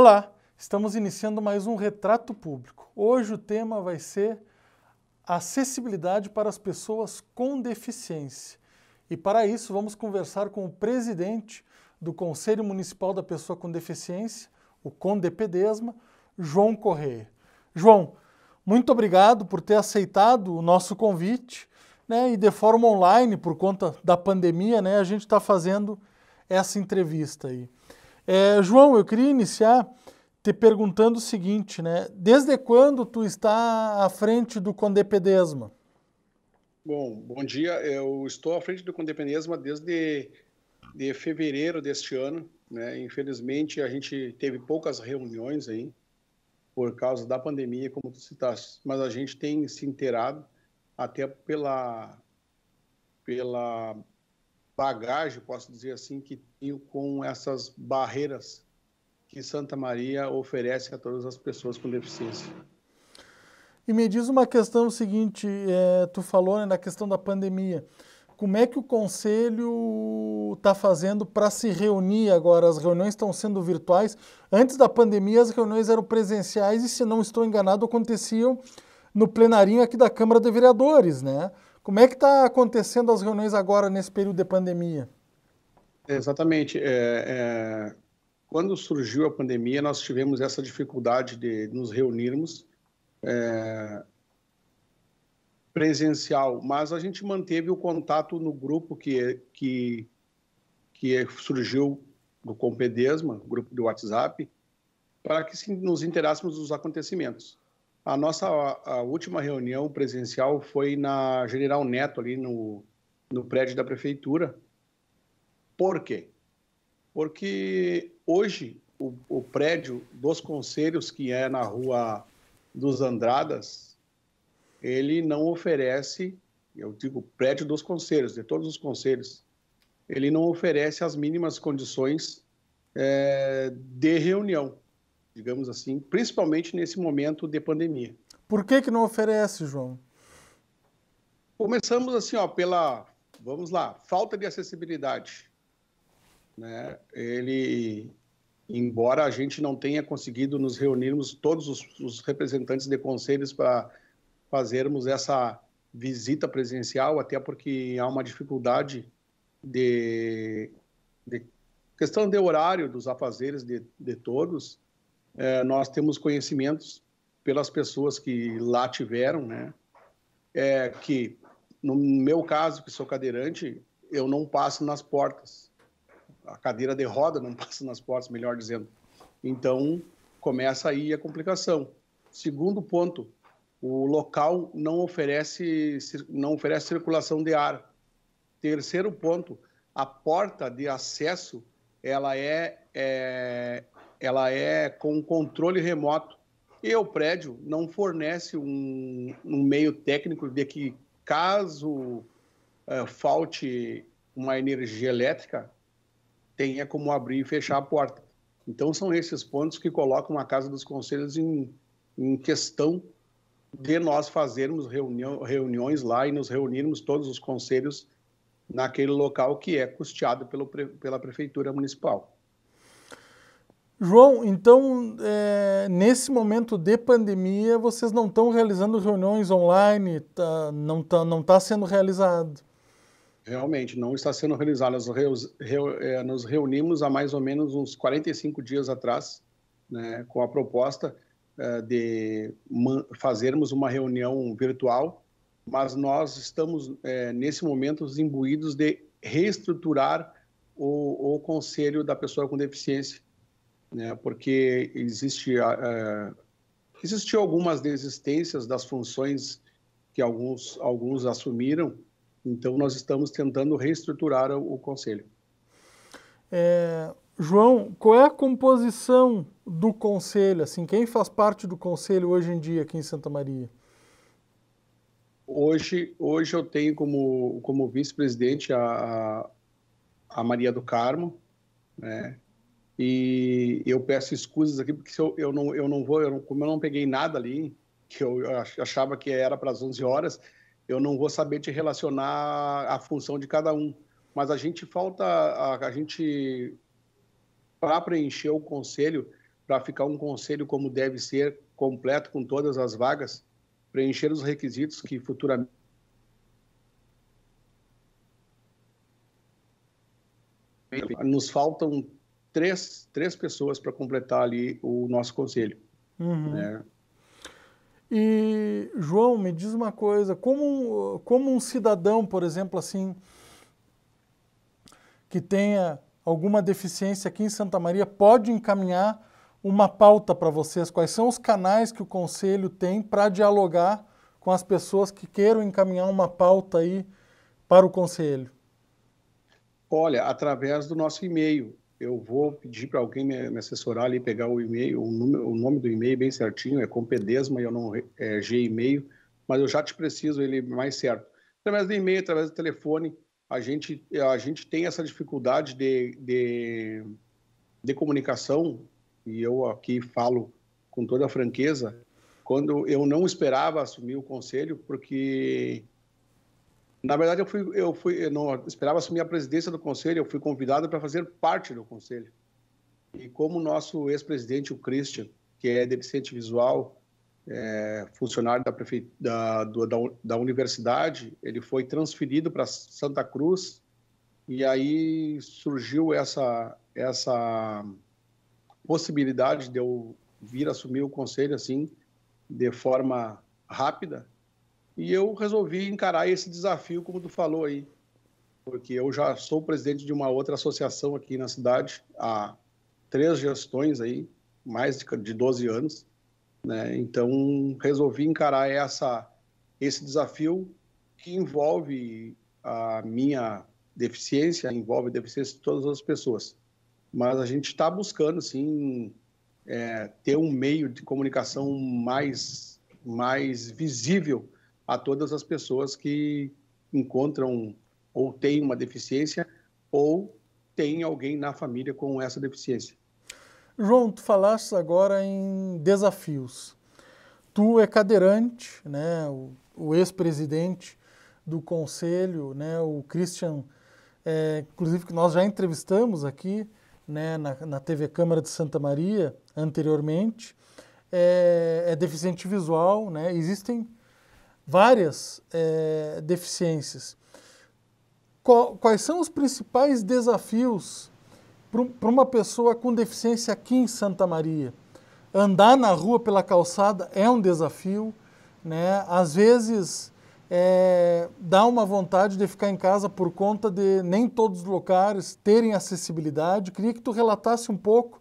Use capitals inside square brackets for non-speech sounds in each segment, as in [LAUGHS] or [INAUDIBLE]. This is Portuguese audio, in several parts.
Olá, estamos iniciando mais um Retrato Público. Hoje o tema vai ser acessibilidade para as pessoas com deficiência. E para isso vamos conversar com o presidente do Conselho Municipal da Pessoa com Deficiência, o CONDEPEDESMA, João Correia. João, muito obrigado por ter aceitado o nosso convite. Né, e de forma online, por conta da pandemia, né, a gente está fazendo essa entrevista aí. É, João, eu queria iniciar te perguntando o seguinte, né? Desde quando tu está à frente do Condepedesma? Bom, bom dia. Eu estou à frente do Condepedesma desde de fevereiro deste ano, né? Infelizmente a gente teve poucas reuniões aí por causa da pandemia, como tu citaste, mas a gente tem se inteirado até pela pela bagagem, posso dizer assim, que tenho com essas barreiras que Santa Maria oferece a todas as pessoas com deficiência. E me diz uma questão seguinte, é, tu falou né, na questão da pandemia, como é que o conselho está fazendo para se reunir agora? As reuniões estão sendo virtuais. Antes da pandemia, as reuniões eram presenciais e, se não estou enganado, aconteciam no plenarinho aqui da Câmara de Vereadores, né? Como é que está acontecendo as reuniões agora nesse período de pandemia? Exatamente. É, é, quando surgiu a pandemia, nós tivemos essa dificuldade de nos reunirmos é, presencial, mas a gente manteve o contato no grupo que, que, que surgiu do Compedesma, grupo do WhatsApp, para que nos interássemos dos acontecimentos. A nossa a última reunião presencial foi na General Neto, ali no, no prédio da prefeitura. Por quê? Porque hoje o, o prédio dos conselhos, que é na rua dos Andradas, ele não oferece, eu digo prédio dos conselhos, de todos os conselhos, ele não oferece as mínimas condições é, de reunião digamos assim, principalmente nesse momento de pandemia. Por que que não oferece, João? Começamos assim, ó, pela, vamos lá, falta de acessibilidade. Né? Ele, embora a gente não tenha conseguido nos reunirmos todos os, os representantes de conselhos para fazermos essa visita presencial, até porque há uma dificuldade de, de questão de horário dos afazeres de, de todos, é, nós temos conhecimentos pelas pessoas que lá tiveram, né? É, que no meu caso, que sou cadeirante, eu não passo nas portas. A cadeira de roda não [LAUGHS] passa nas portas, melhor dizendo. Então, começa aí a complicação. Segundo ponto, o local não oferece, não oferece circulação de ar. Terceiro ponto, a porta de acesso ela é, é ela é com controle remoto e o prédio não fornece um, um meio técnico de que caso eh, falte uma energia elétrica tenha como abrir e fechar a porta. Então são esses pontos que colocam a Casa dos Conselhos em, em questão de nós fazermos reunião, reuniões lá e nos reunirmos todos os conselhos naquele local que é custeado pelo, pela prefeitura municipal. João, então, é, nesse momento de pandemia, vocês não estão realizando reuniões online, tá, não está não tá sendo realizado? Realmente, não está sendo realizado. Nós reu, é, nos reunimos há mais ou menos uns 45 dias atrás, né, com a proposta é, de fazermos uma reunião virtual, mas nós estamos, é, nesse momento, imbuídos de reestruturar o, o Conselho da Pessoa com Deficiência né, porque existe, é, algumas desistências das funções que alguns, alguns assumiram, então nós estamos tentando reestruturar o, o Conselho. É, João, qual é a composição do Conselho? Assim, quem faz parte do Conselho hoje em dia aqui em Santa Maria? Hoje, hoje eu tenho como, como vice-presidente a, a Maria do Carmo, né? E eu peço escusas aqui, porque eu, eu, não, eu não vou, eu não, como eu não peguei nada ali, que eu achava que era para as 11 horas, eu não vou saber te relacionar a função de cada um. Mas a gente falta, a, a gente, para preencher o conselho, para ficar um conselho como deve ser, completo, com todas as vagas, preencher os requisitos que futuramente. Nos faltam três, três pessoas para completar ali o nosso conselho. Uhum. Né? E, João, me diz uma coisa, como, como um cidadão, por exemplo, assim, que tenha alguma deficiência aqui em Santa Maria, pode encaminhar uma pauta para vocês? Quais são os canais que o Conselho tem para dialogar com as pessoas que queiram encaminhar uma pauta aí para o Conselho? Olha, através do nosso e-mail, eu vou pedir para alguém me, me, assessorar ali, pegar o e-mail, o, o nome do e-mail bem certinho, é compedesma, eu não é Gmail, mas eu já te preciso ele mais certo. Através do e-mail, através do telefone, a gente, a gente tem essa dificuldade de, de, de comunicação, e eu aqui falo com toda a franqueza, quando eu não esperava assumir o conselho, porque na verdade, eu fui, eu fui, eu não esperava assumir a presidência do conselho, eu fui convidado para fazer parte do conselho. E como o nosso ex-presidente, o Christian, que é deficiente visual, é, funcionário da, prefe... da, do, da, da universidade, ele foi transferido para Santa Cruz e aí surgiu essa, essa possibilidade de eu vir assumir o conselho assim, de forma rápida e eu resolvi encarar esse desafio, como tu falou aí, porque eu já sou presidente de uma outra associação aqui na cidade há três gestões aí, mais de 12 anos, né? Então resolvi encarar essa esse desafio que envolve a minha deficiência, envolve a deficiência de todas as pessoas. Mas a gente está buscando, sim, é, ter um meio de comunicação mais, mais visível a todas as pessoas que encontram ou têm uma deficiência ou tem alguém na família com essa deficiência. João, tu falaste agora em desafios. Tu é cadeirante, né? O, o ex-presidente do conselho, né? O Christian, é, inclusive que nós já entrevistamos aqui, né? Na, na TV Câmara de Santa Maria anteriormente, é, é deficiente visual, né? Existem várias é, deficiências. Quais são os principais desafios para uma pessoa com deficiência aqui em Santa Maria? Andar na rua pela calçada é um desafio, né? Às vezes é, dá uma vontade de ficar em casa por conta de nem todos os locais terem acessibilidade. Queria que tu relatasse um pouco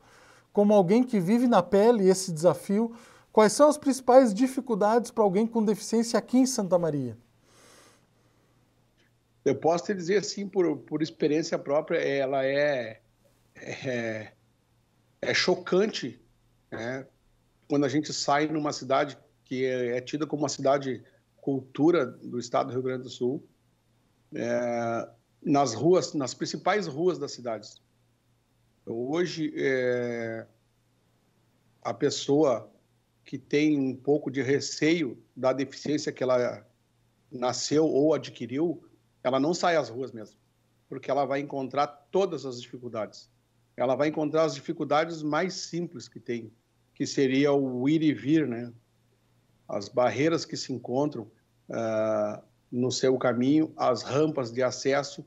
como alguém que vive na pele esse desafio, Quais são as principais dificuldades para alguém com deficiência aqui em Santa Maria? Eu posso te dizer assim, por, por experiência própria, ela é, é, é chocante né? quando a gente sai numa cidade que é, é tida como uma cidade cultura do estado do Rio Grande do Sul, é, nas ruas, nas principais ruas das cidades. Hoje, é, a pessoa que tem um pouco de receio da deficiência que ela nasceu ou adquiriu, ela não sai às ruas mesmo, porque ela vai encontrar todas as dificuldades. Ela vai encontrar as dificuldades mais simples que tem, que seria o ir e vir, né? As barreiras que se encontram uh, no seu caminho, as rampas de acesso,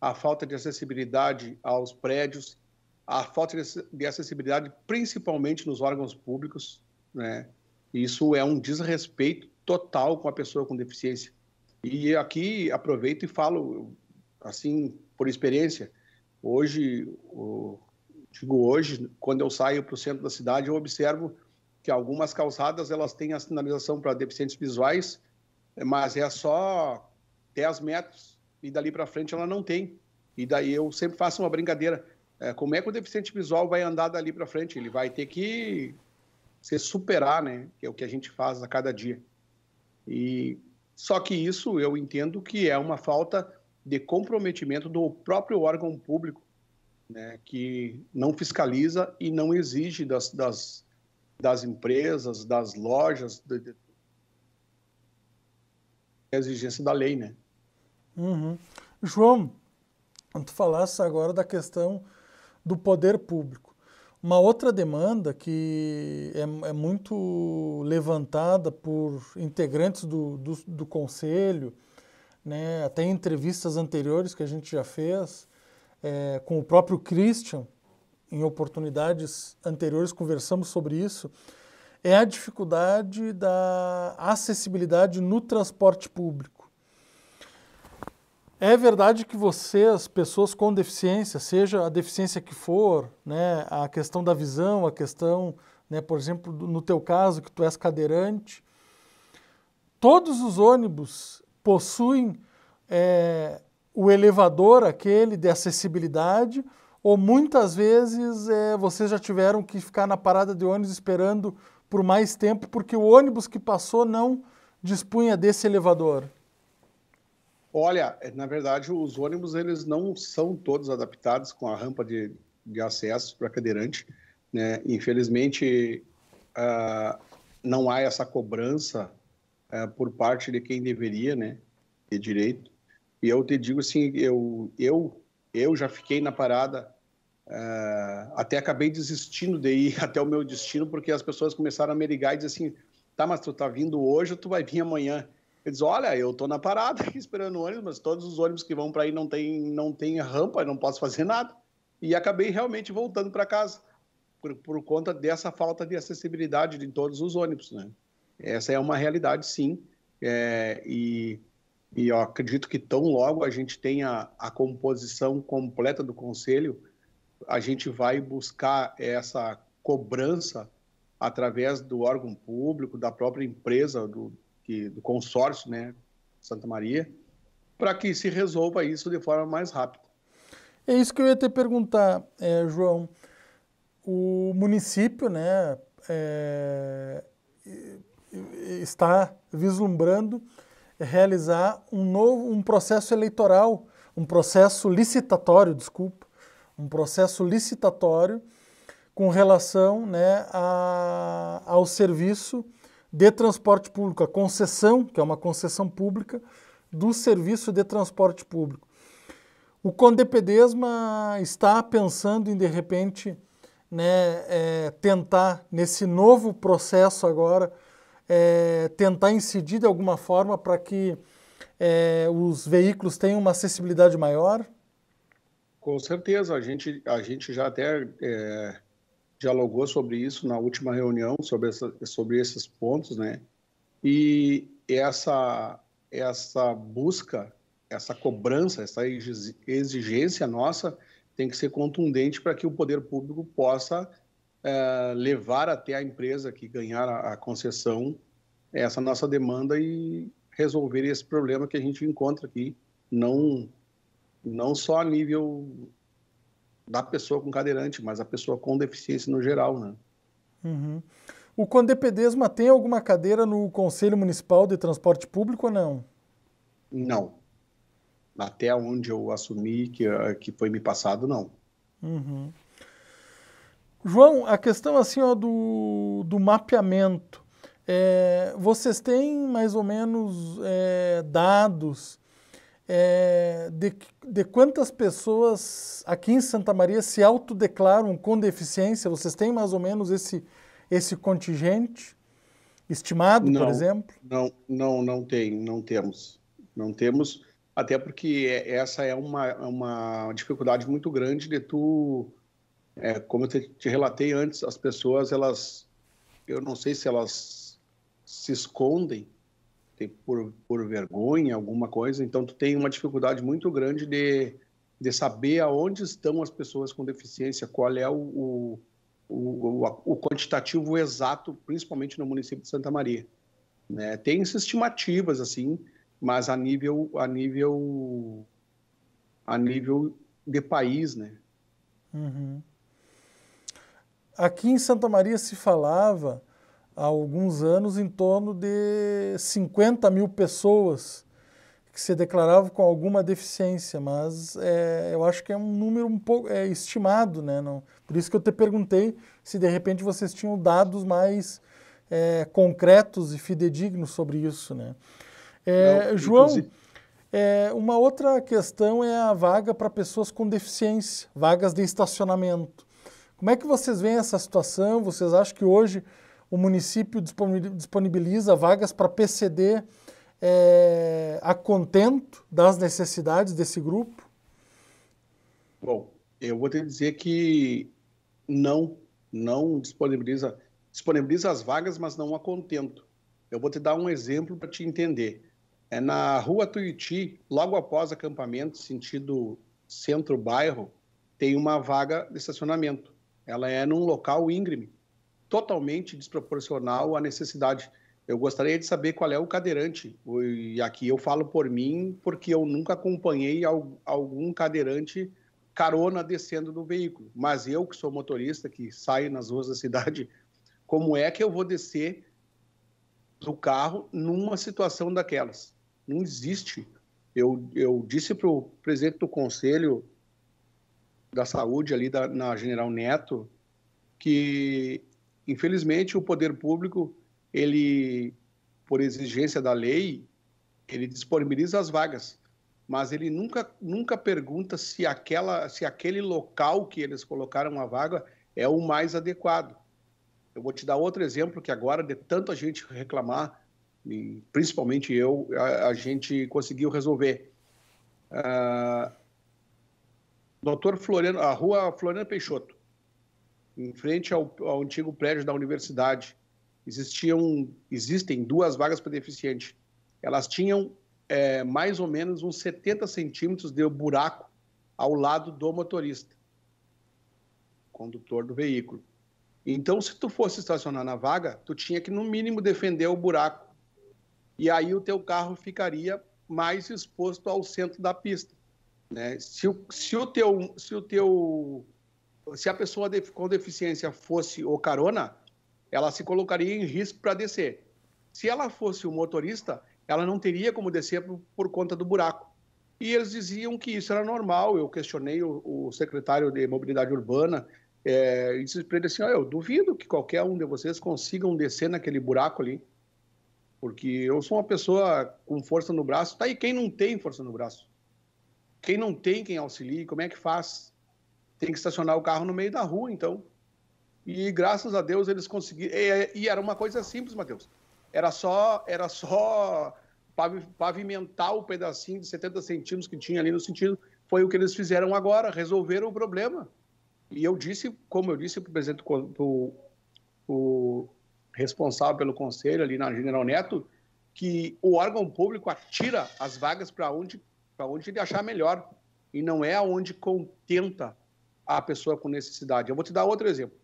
a falta de acessibilidade aos prédios, a falta de acessibilidade principalmente nos órgãos públicos, né? Isso é um desrespeito total com a pessoa com deficiência. E aqui aproveito e falo, assim, por experiência. Hoje, digo hoje, quando eu saio para o centro da cidade, eu observo que algumas calçadas elas têm a sinalização para deficientes visuais, mas é só 10 metros e dali para frente ela não tem. E daí eu sempre faço uma brincadeira. É, como é que o deficiente visual vai andar dali para frente? Ele vai ter que se superar, né? Que é o que a gente faz a cada dia. E só que isso eu entendo que é uma falta de comprometimento do próprio órgão público, né? Que não fiscaliza e não exige das, das, das empresas, das lojas, de, de, a exigência da lei, né? Uhum. João, tu falasse agora da questão do poder público. Uma outra demanda que é, é muito levantada por integrantes do, do, do conselho, né, até em entrevistas anteriores que a gente já fez é, com o próprio Christian, em oportunidades anteriores conversamos sobre isso, é a dificuldade da acessibilidade no transporte público. É verdade que vocês, pessoas com deficiência, seja a deficiência que for, né, a questão da visão, a questão, né, por exemplo, no teu caso, que tu és cadeirante, todos os ônibus possuem é, o elevador aquele de acessibilidade, ou muitas vezes é, vocês já tiveram que ficar na parada de ônibus esperando por mais tempo, porque o ônibus que passou não dispunha desse elevador. Olha, é, na verdade, os ônibus eles não são todos adaptados com a rampa de, de acesso para cadeirante. Né? Infelizmente, ah, não há essa cobrança ah, por parte de quem deveria né, ter direito. E eu te digo assim, eu, eu, eu já fiquei na parada, ah, até acabei desistindo de ir [LAUGHS] até o meu destino, porque as pessoas começaram a me ligar e dizer assim, tá, mas tu tá vindo hoje ou tu vai vir amanhã? Ele diz: Olha, eu tô na parada aqui esperando o ônibus, mas todos os ônibus que vão para aí não tem, não tem rampa, não posso fazer nada. E acabei realmente voltando para casa por, por conta dessa falta de acessibilidade de todos os ônibus, né? Essa é uma realidade, sim. É, e, e eu acredito que tão logo a gente tenha a composição completa do conselho, a gente vai buscar essa cobrança através do órgão público, da própria empresa, do, que, do consórcio, né, Santa Maria, para que se resolva isso de forma mais rápida. É isso que eu ia te perguntar, é, João. O município, né, é, está vislumbrando realizar um novo um processo eleitoral, um processo licitatório, desculpa, um processo licitatório com relação né, a, ao serviço de transporte público, a concessão, que é uma concessão pública, do serviço de transporte público. O Condepedesma está pensando em, de repente, né, é, tentar, nesse novo processo agora, é, tentar incidir de alguma forma para que é, os veículos tenham uma acessibilidade maior? Com certeza, a gente, a gente já até é, dialogou sobre isso na última reunião, sobre, essa, sobre esses pontos, né? E essa, essa busca, essa cobrança, essa exigência nossa tem que ser contundente para que o poder público possa é, levar até a empresa que ganhar a, a concessão essa nossa demanda e resolver esse problema que a gente encontra aqui, não, não só a nível da pessoa com cadeirante, mas a pessoa com deficiência no geral, né? Uhum. O Condepedesma tem alguma cadeira no Conselho Municipal de Transporte Público ou não? Não. Até onde eu assumi que, eh, que foi me passado, não. Uhum. João, a questão assim ó, do, do mapeamento. É, vocês têm mais ou menos é, dados é, de, de quantas pessoas aqui em Santa Maria se autodeclaram com deficiência? Vocês têm mais ou menos esse, esse contingente estimado, não, por exemplo? Não, não, não tem, não temos. Não temos, até porque é, essa é uma, é uma dificuldade muito grande de tu... É, como eu te, te relatei antes, as pessoas, elas... Eu não sei se elas se escondem, tem por, por vergonha, alguma coisa. Então, tu tem uma dificuldade muito grande de, de saber aonde estão as pessoas com deficiência, qual é o, o, o, o quantitativo exato, principalmente no município de Santa Maria. Né? Tem estimativas, assim, mas a nível, a nível, a nível de país, né? Uhum. Aqui em Santa Maria se falava há alguns anos em torno de 50 mil pessoas que se declaravam com alguma deficiência, mas é, eu acho que é um número um pouco é, estimado, né? Não, por isso que eu te perguntei se de repente vocês tinham dados mais é, concretos e fidedignos sobre isso, né? É, Não, João, é, uma outra questão é a vaga para pessoas com deficiência, vagas de estacionamento. Como é que vocês veem essa situação? Vocês acham que hoje o município disponibiliza vagas para PCD é, eh, a contento das necessidades desse grupo? Bom, eu vou te dizer que não, não disponibiliza, disponibiliza as vagas, mas não a contento. Eu vou te dar um exemplo para te entender. É na rua Tuiuti, logo após acampamento, sentido centro-bairro, tem uma vaga de estacionamento. Ela é num local íngreme totalmente desproporcional à necessidade. Eu gostaria de saber qual é o cadeirante. E aqui eu falo por mim, porque eu nunca acompanhei algum cadeirante carona descendo do veículo. Mas eu, que sou motorista, que saio nas ruas da cidade, [LAUGHS] como é que eu vou descer do carro numa situação daquelas? Não existe. Eu, eu disse para o presidente do Conselho da Saúde, ali da, na General Neto, que Infelizmente, o poder público, ele, por exigência da lei, ele disponibiliza as vagas, mas ele nunca, nunca pergunta se, aquela, se aquele local que eles colocaram a vaga é o mais adequado. Eu vou te dar outro exemplo que agora, de tanto a gente reclamar, principalmente eu, a, a gente conseguiu resolver. Uh, doutor Floriano, a rua Floriano Peixoto em frente ao, ao antigo prédio da universidade. Existiam, existem duas vagas para deficiente. Elas tinham é, mais ou menos uns 70 centímetros de buraco ao lado do motorista, condutor do veículo. Então, se tu fosse estacionar na vaga, tu tinha que, no mínimo, defender o buraco. E aí o teu carro ficaria mais exposto ao centro da pista. Né? Se, o, se, o teu, se o teu se a pessoa com deficiência fosse o carona, ela se colocaria em risco para descer. Se ela fosse o motorista, ela não teria como descer por, por conta do buraco. E eles diziam que isso era normal. Eu questionei o, o secretário de Mobilidade Urbana é, e disse para ele assim: oh, eu duvido que qualquer um de vocês consigam descer naquele buraco ali, porque eu sou uma pessoa com força no braço. Tá, e quem não tem força no braço? Quem não tem quem auxilie, como é que faz? tem que estacionar o carro no meio da rua, então. E graças a Deus eles conseguiram. E, e era uma coisa simples, Matheus. Era só, era só pavimentar o pedacinho de 70 centímetros que tinha ali no sentido. Foi o que eles fizeram agora, resolveram o problema. E eu disse, como eu disse para o presidente, o responsável pelo conselho ali na General Neto, que o órgão público atira as vagas para onde, onde ele achar melhor e não é aonde contenta a pessoa com necessidade. Eu vou te dar outro exemplo.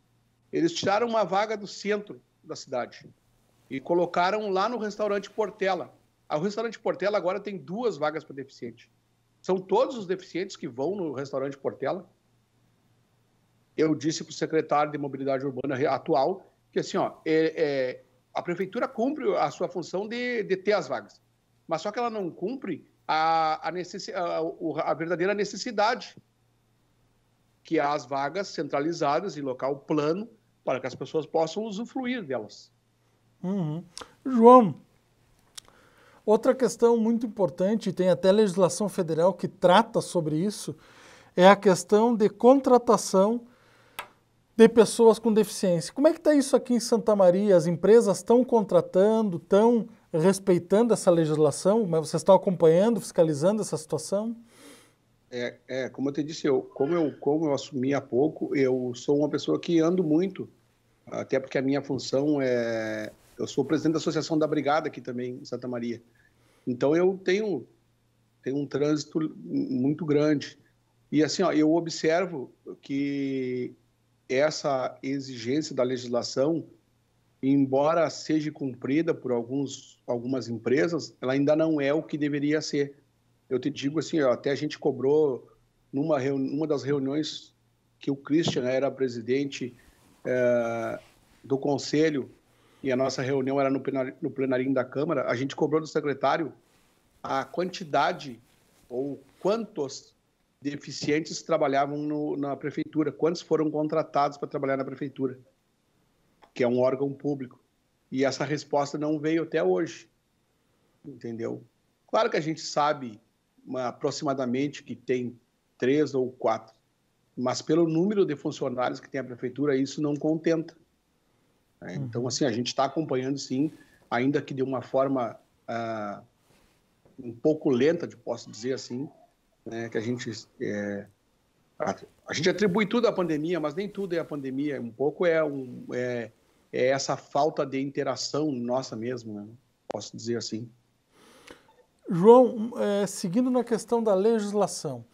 Eles tiraram uma vaga do centro da cidade e colocaram lá no restaurante Portela. Ah, o restaurante Portela agora tem duas vagas para deficiente. São todos os deficientes que vão no restaurante Portela. Eu disse para o secretário de Mobilidade Urbana atual que assim, ó, é, é, a prefeitura cumpre a sua função de, de ter as vagas, mas só que ela não cumpre a, a, necess, a, a verdadeira necessidade que há as vagas centralizadas em local plano para que as pessoas possam usufruir delas. Uhum. João, outra questão muito importante, tem até legislação federal que trata sobre isso, é a questão de contratação de pessoas com deficiência. Como é que está isso aqui em Santa Maria? As empresas estão contratando, estão respeitando essa legislação? Mas vocês estão acompanhando, fiscalizando essa situação? É, é, como eu te disse, eu, como, eu, como eu assumi há pouco, eu sou uma pessoa que ando muito, até porque a minha função é. Eu sou presidente da Associação da Brigada aqui também, em Santa Maria. Então eu tenho, tenho um trânsito muito grande. E assim, ó, eu observo que essa exigência da legislação, embora seja cumprida por alguns, algumas empresas, ela ainda não é o que deveria ser eu te digo assim, até a gente cobrou numa, uma das reuniões que o Christian era presidente é, do conselho e a nossa reunião era no, plenar, no plenarinho da Câmara, a gente cobrou do secretário a quantidade ou quantos deficientes trabalhavam no, na prefeitura, quantos foram contratados para trabalhar na prefeitura, que é um órgão público. E essa resposta não veio até hoje, entendeu? Claro que a gente sabe aproximadamente que tem três ou quatro. Mas pelo número de funcionários que tem a prefeitura, isso não contenta. Né? Uhum. Então, assim, a gente está acompanhando, sim, ainda que de uma forma ah, um pouco lenta, posso dizer assim, né? que a gente é, a, a, gente atribui tudo à pandemia, mas nem tudo é a pandemia. Um pouco é, um, é, é essa falta de interação nossa mesmo, né? posso dizer assim. João, é, seguindo na questão da legislação,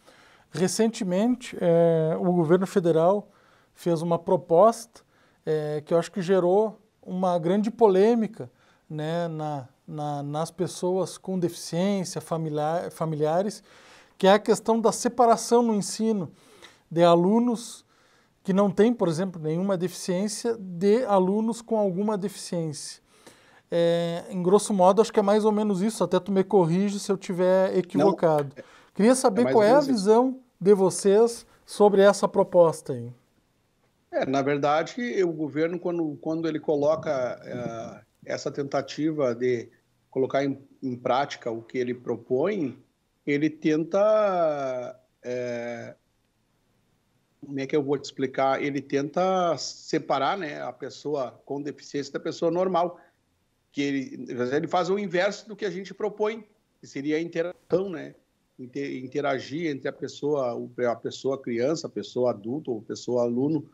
recentemente é, o governo federal fez uma proposta é, que eu acho que gerou uma grande polêmica né, na, na, nas pessoas com deficiência, familiar, familiares, que é a questão da separação no ensino de alunos que não têm, por exemplo, nenhuma deficiência, de alunos com alguma deficiência. É, em grosso modo, acho que é mais ou menos isso. Até tu me corrige se eu tiver equivocado. Não. É, Queria é saber é qual é a visão isso. de vocês sobre essa proposta aí. É, na verdade, o governo, quando, quando ele coloca é, essa tentativa de colocar em, em, prática o que ele propõe, ele tenta. Uh, como é que eu vou te explicar? Ele tenta separar né, a pessoa com deficiência da pessoa normal que ele, ele faz o inverso do que a gente propõe, que seria a interação, né? interagir entre a pessoa, a pessoa criança, a pessoa adulta ou a pessoa aluno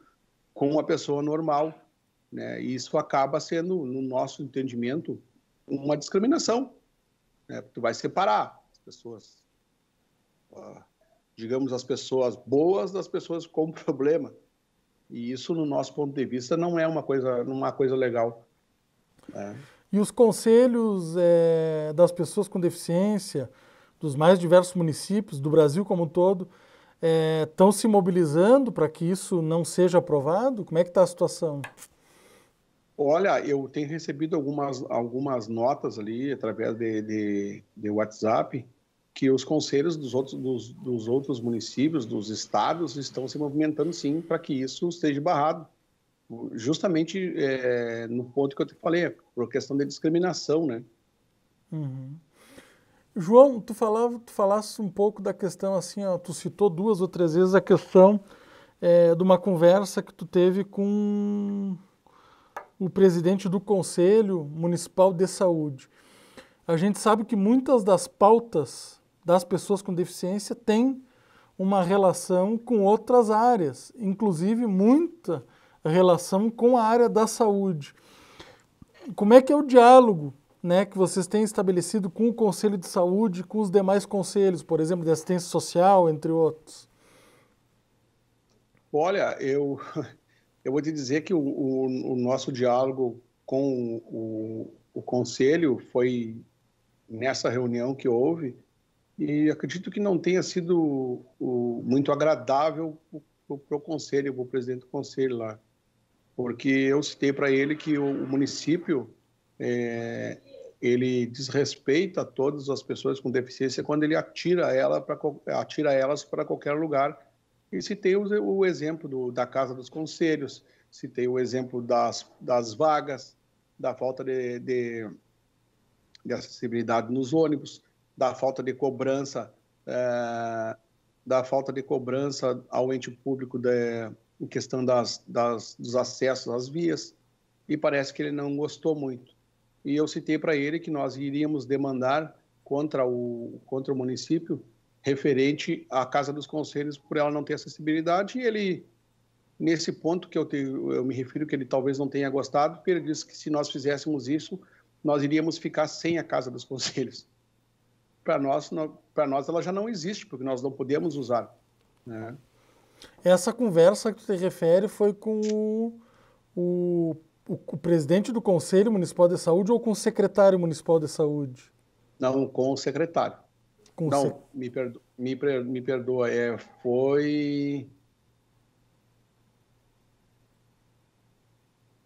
com a pessoa normal, né? E isso acaba sendo, no nosso entendimento, uma discriminação, né? Tu vai separar as pessoas, digamos as pessoas boas das pessoas com [LAUGHS] problema. E isso, no nosso ponto de vista, não é uma coisa, é uma coisa legal. Né? E os conselhos é, das pessoas com deficiência, dos mais diversos municípios, do Brasil como um todo, estão eh, é, se mobilizando para que isso não seja aprovado? Como é que está a situação? Olha, eu tenho recebido algumas, algumas notas ali através de, de, de WhatsApp que os conselhos dos outros, dos, dos outros municípios, dos estados, estão se movimentando sim para que isso esteja barrado justamente é, no ponto que eu te falei, por questão de discriminação, né? Uhum. João, tu falava, tu falasse um pouco da questão assim, ó, tu citou duas ou três vezes a questão é, de uma conversa que tu teve com o presidente do Conselho Municipal de Saúde. A gente sabe que muitas das pautas das pessoas com deficiência têm uma relação com outras áreas, inclusive muita relação com a área da saúde. Como é que é o diálogo né, que vocês têm estabelecido com o Conselho de Saúde, com os demais conselhos, por exemplo, de assistência social, entre outros? Olha, eu, [LAUGHS] eu vou te dizer que o, o, o nosso diálogo com o, o Conselho foi nessa reunião que houve e acredito que não tenha sido muito agradável para o Conselho, para o presidente do Conselho lá porque eu citei para ele que o, município é, ele desrespeita todas as pessoas com deficiência quando ele atira, ela para atira elas para qualquer lugar. E citei o, o exemplo do, da Casa dos Conselhos, citei o exemplo das, das vagas, da falta de, de, de acessibilidade nos ônibus, da falta de cobrança, é, da falta de cobrança ao ente público de, em questão das, das, dos acessos às vias, e parece que ele não gostou muito. E eu citei para ele que nós iríamos demandar contra o, contra o município referente à Casa dos Conselhos por ela não ter acessibilidade, e ele, nesse ponto que eu, te, eu me refiro, que ele talvez não tenha gostado, porque ele disse que se nós fizéssemos isso, nós iríamos ficar sem a Casa dos Conselhos. Para nós, para nós ela já não existe, porque nós não podemos usar. Né? Essa conversa que você refere foi com o, o, o, presidente do Conselho Municipal de Saúde ou com o secretário municipal de saúde? Não, com o secretário. Com Não, me, perdo... me, me perdoa, é, foi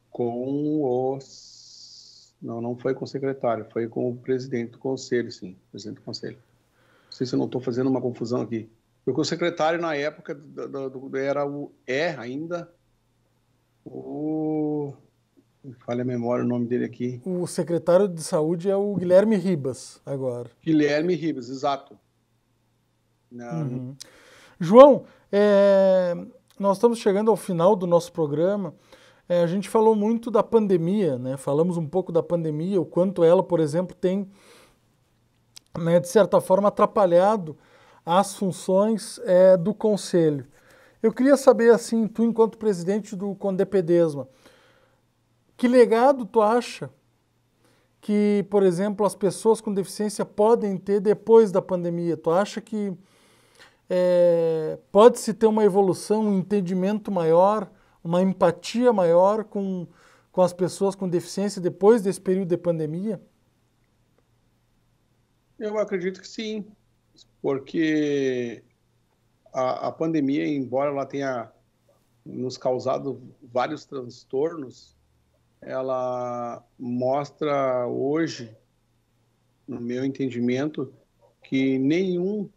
com os. Não, não foi com o secretário, foi com o presidente do conselho, sim. Presidente do conselho. Não sei se eu não estou fazendo uma confusão aqui. Porque o secretário, na época, do, do, era o é ainda, o. Falha a memória o nome dele aqui. O secretário de saúde é o Guilherme Ribas, agora. Guilherme Ribas, exato. Uhum. João, é, nós estamos chegando ao final do nosso programa. É, a gente falou muito da pandemia, né? falamos um pouco da pandemia, o quanto ela, por exemplo, tem, né, de certa forma, atrapalhado às funções é, do Conselho. Eu queria saber, assim, tu enquanto presidente do Condepedesma, que legado tu acha que, por exemplo, as pessoas com deficiência podem ter depois da pandemia? Tu acha que é, pode-se ter uma evolução, um entendimento maior, uma empatia maior com, com as pessoas com deficiência depois desse período de pandemia? Eu acredito que sim porque a, a pandemia, embora ela tenha nos causado vários transtornos, ela mostra hoje, no meu entendimento, que nenhum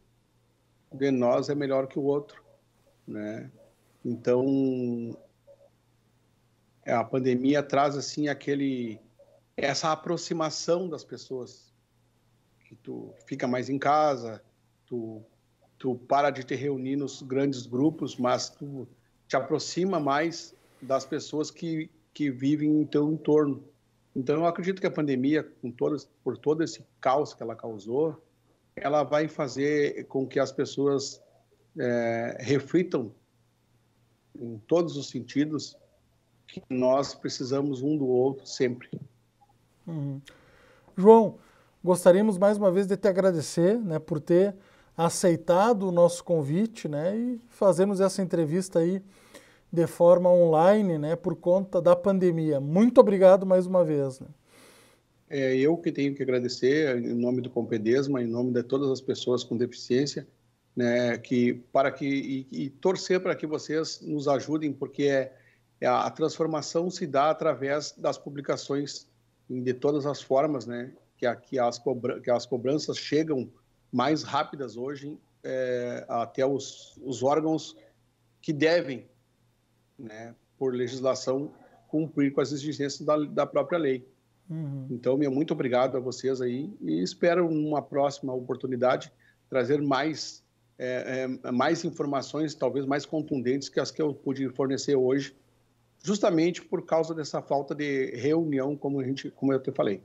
de nós é melhor que o outro, né? Então a pandemia traz assim aquele essa aproximação das pessoas que tu fica mais em casa, tu, tu para de te reunir nos grandes grupos, mas tu te aproxima mais das pessoas que, que vivem em teu entorno. Então, eu acredito que a pandemia, com por todo esse caos que ela causou, ela vai fazer com que as pessoas é, reflitam em todos os sentidos que nós precisamos um do outro sempre. Uhum. João, gostaríamos mais uma vez de te agradecer né, por ter aceitado o nosso convite, né, e fazemos essa entrevista aí de forma online, né, por conta da pandemia. Muito obrigado mais uma vez. Né? É eu que tenho que agradecer em nome do Compedesma, em nome de todas as pessoas com deficiência, né, que para que e, e torcer para que vocês nos ajudem, porque é, é a transformação se dá através das publicações de todas as formas, né, que, aqui as, que as cobranças chegam mais rápidas hoje é, até os, os, órgãos que devem, né, por legislação, cumprir com as exigências da, da própria lei. Uhum. Então, meu muito obrigado a vocês aí e espero uma próxima oportunidade trazer mais, é, é, mais informações, talvez mais contundentes que as que eu pude fornecer hoje, justamente por causa dessa falta de reunião, como, a gente, como eu te falei.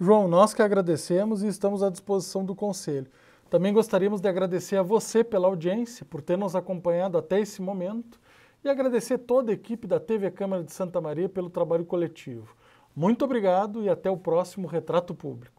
João, nós que agradecemos e estamos à disposição do Conselho. Também gostaríamos de agradecer a você pela audiência, por ter nos acompanhado até esse momento, e agradecer toda a equipe da TV Câmara de Santa Maria pelo trabalho coletivo. Muito obrigado e até o próximo Retrato Público.